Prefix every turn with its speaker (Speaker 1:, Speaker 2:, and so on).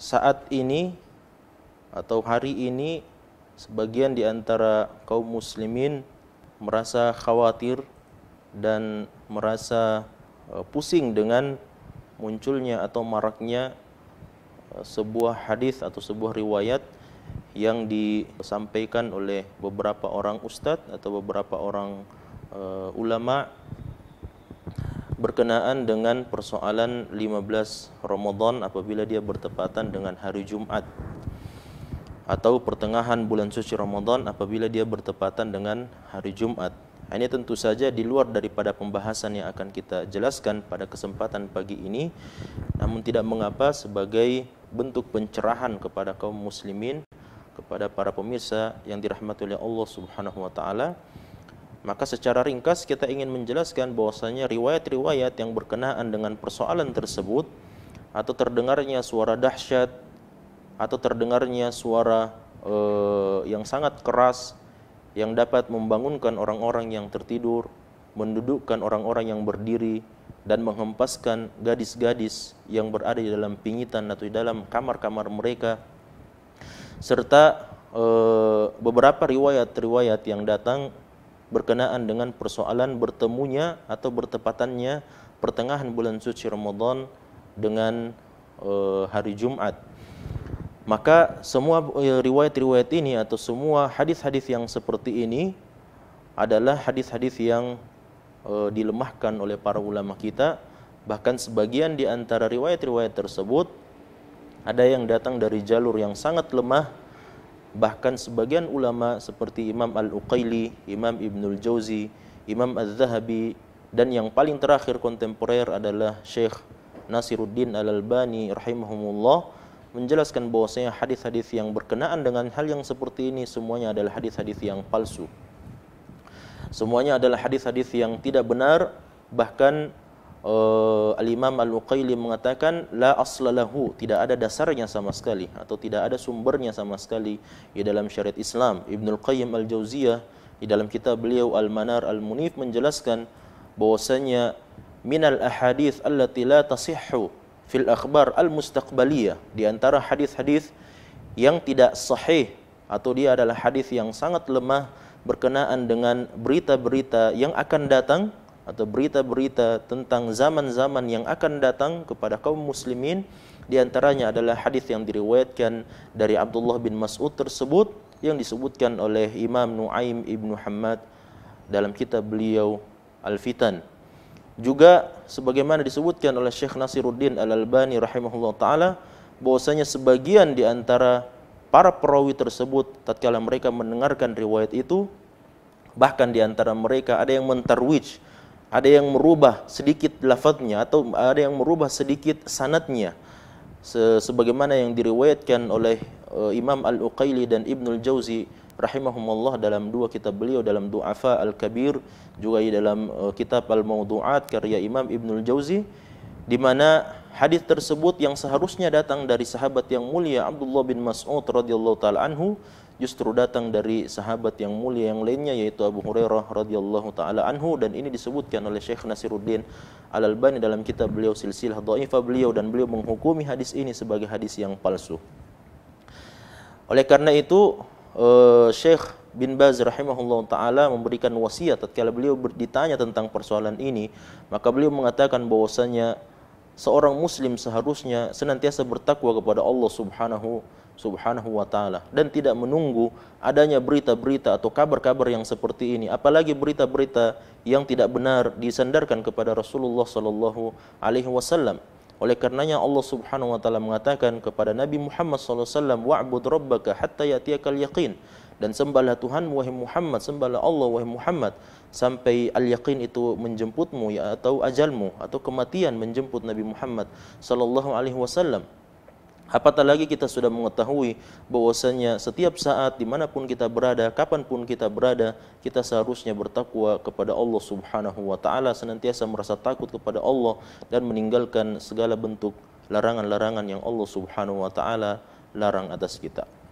Speaker 1: saat ini atau hari ini sebagian di antara kaum muslimin merasa khawatir dan merasa eh, pusing dengan munculnya atau maraknya eh, sebuah hadis atau sebuah riwayat yang disampaikan oleh beberapa orang ustadz atau beberapa orang uh, ulama berkenaan dengan persoalan 15 Ramadan apabila dia bertepatan dengan hari Jumat atau pertengahan bulan suci Ramadan apabila dia bertepatan dengan hari Jumat. Nah, ini tentu saja di luar daripada pembahasan yang akan kita jelaskan pada kesempatan pagi ini. Namun tidak mengapa sebagai bentuk pencerahan kepada kaum muslimin, kepada para pemirsa yang dirahmati oleh Allah Subhanahu wa taala maka secara ringkas kita ingin menjelaskan bahwasanya riwayat-riwayat yang berkenaan dengan persoalan tersebut atau terdengarnya suara dahsyat atau terdengarnya suara eh, yang sangat keras yang dapat membangunkan orang-orang yang tertidur, mendudukkan orang-orang yang berdiri dan menghempaskan gadis-gadis yang berada di dalam pingitan atau di dalam kamar-kamar mereka serta e, beberapa riwayat-riwayat yang datang berkenaan dengan persoalan bertemunya atau bertepatannya pertengahan bulan suci Ramadan dengan eh, hari Jumat. Maka semua eh, riwayat-riwayat ini atau semua hadis-hadis yang seperti ini adalah hadis-hadis yang eh, dilemahkan oleh para ulama kita. Bahkan sebagian di antara riwayat-riwayat tersebut ada yang datang dari jalur yang sangat lemah bahkan sebagian ulama seperti Imam al uqayli Imam Ibnul Jauzi, Imam Az-Zahabi dan yang paling terakhir kontemporer adalah Syekh Nasiruddin Al-Albani rahimahumullah menjelaskan bahwasanya hadis-hadis yang berkenaan dengan hal yang seperti ini semuanya adalah hadis-hadis yang palsu. Semuanya adalah hadis-hadis yang tidak benar bahkan uh, al-Imam Al-Muqayli mengatakan la aslalahu tidak ada dasarnya sama sekali atau tidak ada sumbernya sama sekali di dalam syariat Islam. Ibnu Al-Qayyim Al-Jauziyah di dalam kitab beliau Al-Manar Al-Munif menjelaskan min al ahadith allati la tasihhu fil akhbar al-mustaqbaliyah di antara hadis-hadis yang tidak sahih atau dia adalah hadis yang sangat lemah berkenaan dengan berita-berita yang akan datang atau berita-berita tentang zaman-zaman yang akan datang kepada kaum muslimin di antaranya adalah hadis yang diriwayatkan dari Abdullah bin Mas'ud tersebut yang disebutkan oleh Imam Nuaim Ibnu Hammad dalam kitab beliau Al-Fitan. Juga sebagaimana disebutkan oleh Syekh Nasiruddin Al-Albani rahimahullah taala bahwasanya sebagian di antara para perawi tersebut tatkala mereka mendengarkan riwayat itu bahkan di antara mereka ada yang mentarwij ada yang merubah sedikit lafadznya atau ada yang merubah sedikit sanatnya Se sebagaimana yang diriwayatkan oleh uh, Imam Al-Uqaili dan Ibnul Jauzi rahimahumullah dalam dua kitab beliau dalam Du'afa Al-Kabir juga di dalam uh, kitab Al-Mawdu'at karya Imam Ibnul Jauzi di mana hadis tersebut yang seharusnya datang dari sahabat yang mulia Abdullah bin Mas'ud radhiyallahu taala anhu justru datang dari sahabat yang mulia yang lainnya yaitu Abu Hurairah radhiyallahu taala anhu dan ini disebutkan oleh Syekh Nasiruddin Al Albani dalam kitab beliau silsilah dhaifah beliau dan beliau menghukumi hadis ini sebagai hadis yang palsu. Oleh karena itu eh, Syekh bin Baz rahimahullah taala memberikan wasiat tatkala beliau ditanya tentang persoalan ini maka beliau mengatakan bahwasanya seorang muslim seharusnya senantiasa bertakwa kepada Allah Subhanahu wa subhanahu wa ta'ala dan tidak menunggu adanya berita-berita atau kabar-kabar yang seperti ini apalagi berita-berita yang tidak benar disandarkan kepada Rasulullah sallallahu alaihi wasallam oleh karenanya Allah Subhanahu wa taala mengatakan kepada Nabi Muhammad sallallahu alaihi wasallam wa'bud rabbaka hatta yatiakal yaqin dan sembahlah Tuhan wahai Muhammad sembahlah Allah wahai Muhammad sampai al yaqin itu menjemputmu ya, atau ajalmu atau kematian menjemput Nabi Muhammad sallallahu alaihi wasallam Apatah lagi kita sudah mengetahui bahwasanya setiap saat dimanapun kita berada, kapanpun kita berada, kita seharusnya bertakwa kepada Allah Subhanahu wa Ta'ala, senantiasa merasa takut kepada Allah dan meninggalkan segala bentuk larangan-larangan yang Allah Subhanahu wa Ta'ala larang atas kita.